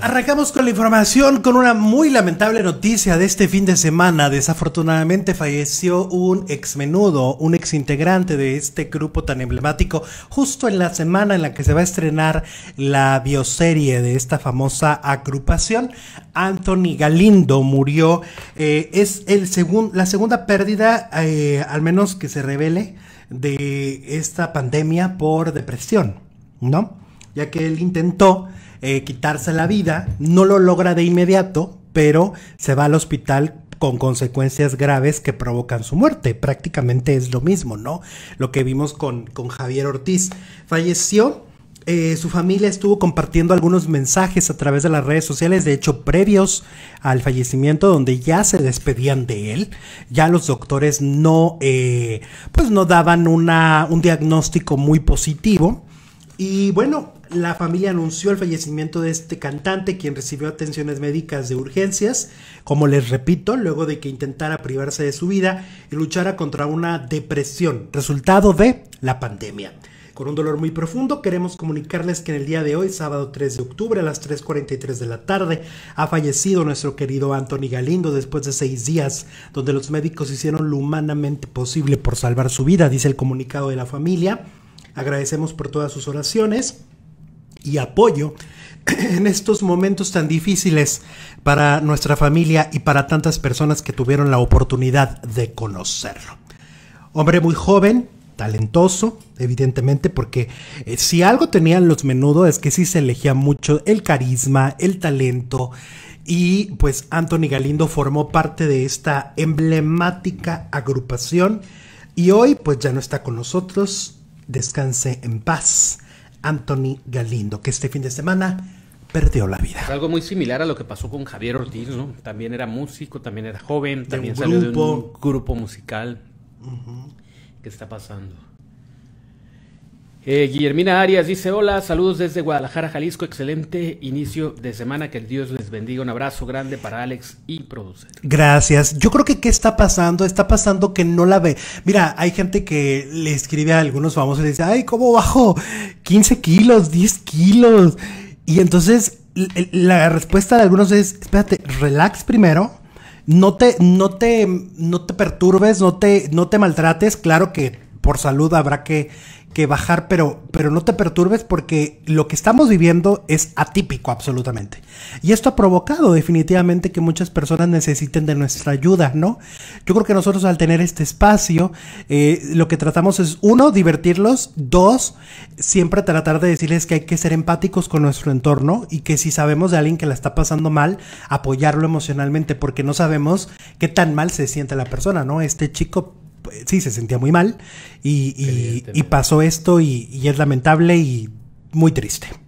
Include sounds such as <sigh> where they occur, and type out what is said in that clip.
Arrancamos con la información con una muy lamentable noticia de este fin de semana. Desafortunadamente falleció un ex menudo, un ex integrante de este grupo tan emblemático, justo en la semana en la que se va a estrenar la bioserie de esta famosa agrupación. Anthony Galindo murió. Eh, es el la segunda pérdida, eh, al menos que se revele, de esta pandemia por depresión, ¿no? ya que él intentó eh, quitarse la vida, no lo logra de inmediato, pero se va al hospital con consecuencias graves que provocan su muerte. Prácticamente es lo mismo, ¿no? Lo que vimos con, con Javier Ortiz. Falleció eh, su familia estuvo compartiendo algunos mensajes a través de las redes sociales, de hecho previos al fallecimiento, donde ya se despedían de él. Ya los doctores no, eh, pues no daban una, un diagnóstico muy positivo. Y bueno, la familia anunció el fallecimiento de este cantante, quien recibió atenciones médicas de urgencias, como les repito, luego de que intentara privarse de su vida y luchara contra una depresión, resultado de la pandemia. Con un dolor muy profundo, queremos comunicarles que en el día de hoy, sábado 3 de octubre a las 3.43 de la tarde, ha fallecido nuestro querido Anthony Galindo después de seis días, donde los médicos hicieron lo humanamente posible por salvar su vida, dice el comunicado de la familia. Agradecemos por todas sus oraciones y apoyo <clears throat> en estos momentos tan difíciles para nuestra familia y para tantas personas que tuvieron la oportunidad de conocerlo. Hombre muy joven, talentoso, evidentemente, porque eh, si algo tenían los menudo es que sí se elegía mucho el carisma, el talento, y pues Anthony Galindo formó parte de esta emblemática agrupación y hoy pues ya no está con nosotros, descanse en paz. Anthony Galindo, que este fin de semana perdió la vida. Algo muy similar a lo que pasó con Javier Ortiz, ¿no? También era músico, también era joven, también salió de un grupo musical. ¿Qué está pasando? Eh, Guillermina Arias dice, hola, saludos desde Guadalajara, Jalisco, excelente inicio de semana, que el Dios les bendiga, un abrazo grande para Alex y producer. Gracias, yo creo que qué está pasando, está pasando que no la ve. Mira, hay gente que le escribe a algunos famosos y le dice, ay, ¿cómo bajo 15 kilos, 10 kilos? Y entonces la respuesta de algunos es, espérate, relax primero. No te, no te, no te perturbes, no te, no te maltrates. Claro que por salud habrá que, bajar, pero, pero no te perturbes porque lo que estamos viviendo es atípico absolutamente. Y esto ha provocado definitivamente que muchas personas necesiten de nuestra ayuda, ¿no? Yo creo que nosotros al tener este espacio, eh, lo que tratamos es, uno, divertirlos, dos, siempre tratar de decirles que hay que ser empáticos con nuestro entorno y que si sabemos de alguien que la está pasando mal, apoyarlo emocionalmente porque no sabemos qué tan mal se siente la persona, ¿no? Este chico sí, se sentía muy mal y, y, pasó esto y, y es lamentable y muy triste.